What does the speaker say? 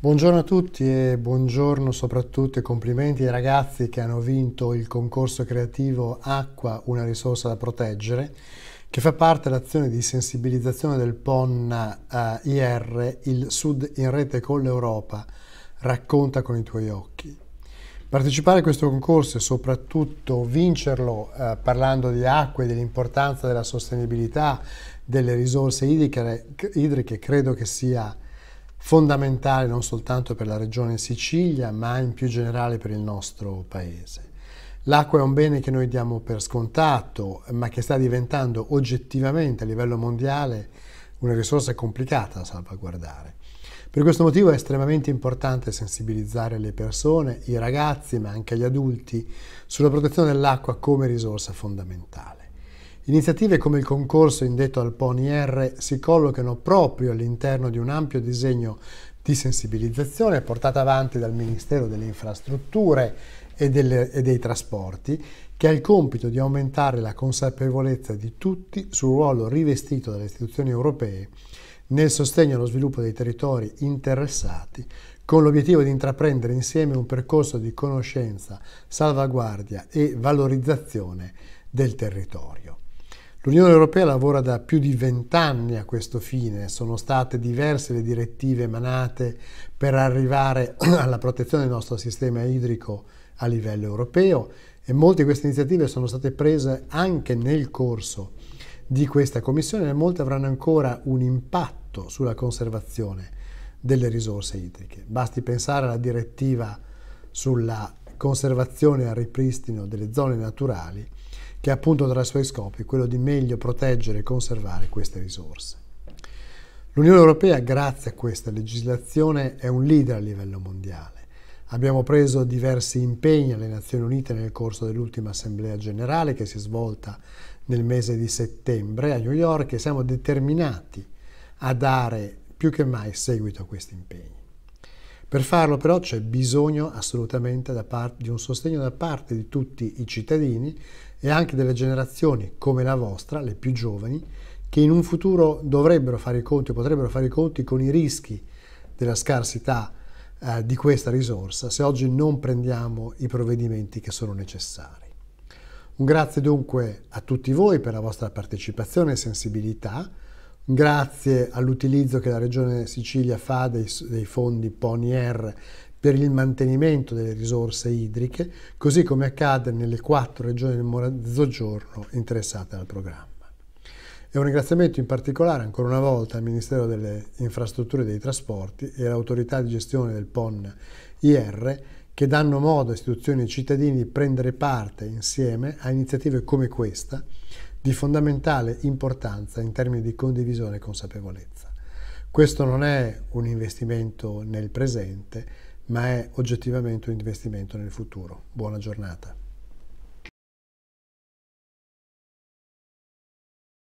Buongiorno a tutti e buongiorno soprattutto e complimenti ai ragazzi che hanno vinto il concorso creativo Acqua, una risorsa da proteggere, che fa parte dell'azione di sensibilizzazione del PON eh, IR, il Sud in rete con l'Europa, racconta con i tuoi occhi. Partecipare a questo concorso e soprattutto vincerlo eh, parlando di acqua e dell'importanza della sostenibilità delle risorse idriche, idriche credo che sia fondamentale non soltanto per la regione Sicilia, ma in più generale per il nostro paese. L'acqua è un bene che noi diamo per scontato, ma che sta diventando oggettivamente a livello mondiale una risorsa complicata da salvaguardare. Per questo motivo è estremamente importante sensibilizzare le persone, i ragazzi, ma anche gli adulti, sulla protezione dell'acqua come risorsa fondamentale. Iniziative come il concorso indetto al R si collocano proprio all'interno di un ampio disegno di sensibilizzazione portato avanti dal Ministero delle Infrastrutture e, delle, e, dei Trasporti, che ha il compito di aumentare la consapevolezza di tutti sul ruolo rivestito dalle istituzioni europee nel sostegno allo sviluppo dei territori interessati, con l'obiettivo di intraprendere insieme un percorso di conoscenza, salvaguardia e valorizzazione del territorio. L'Unione Europea lavora da più di vent'anni a questo fine, sono state diverse le direttive emanate per arrivare alla protezione del nostro sistema idrico a livello europeo e molte di queste iniziative sono state prese anche nel corso di questa Commissione e molte avranno ancora un impatto sulla conservazione delle risorse idriche. Basti pensare alla direttiva sulla conservazione e al ripristino delle zone naturali che appunto tra i suoi scopi è quello di meglio proteggere e conservare queste risorse. L'Unione Europea, grazie a questa legislazione, è un leader a livello mondiale. Abbiamo preso diversi impegni alle Nazioni Unite nel corso dell'ultima Assemblea Generale che si è svolta nel mese di settembre a New York e siamo determinati a dare più che mai seguito a questi impegni. Per farlo però c'è bisogno assolutamente parte, di un sostegno da parte di tutti i cittadini e anche delle generazioni come la vostra, le più giovani, che in un futuro dovrebbero fare i conti o potrebbero fare i conti con i rischi della scarsità eh, di questa risorsa se oggi non prendiamo i provvedimenti che sono necessari. Un grazie dunque a tutti voi per la vostra partecipazione e sensibilità grazie all'utilizzo che la Regione Sicilia fa dei, dei fondi PONIER per il mantenimento delle risorse idriche, così come accade nelle quattro regioni del Mezzogiorno interessate al programma. E un ringraziamento in particolare ancora una volta al Ministero delle Infrastrutture e dei Trasporti e all'autorità di gestione del PON IR che danno modo a istituzioni e cittadini di prendere parte insieme a iniziative come questa di fondamentale importanza in termini di condivisione e consapevolezza. Questo non è un investimento nel presente, ma è oggettivamente un investimento nel futuro. Buona giornata.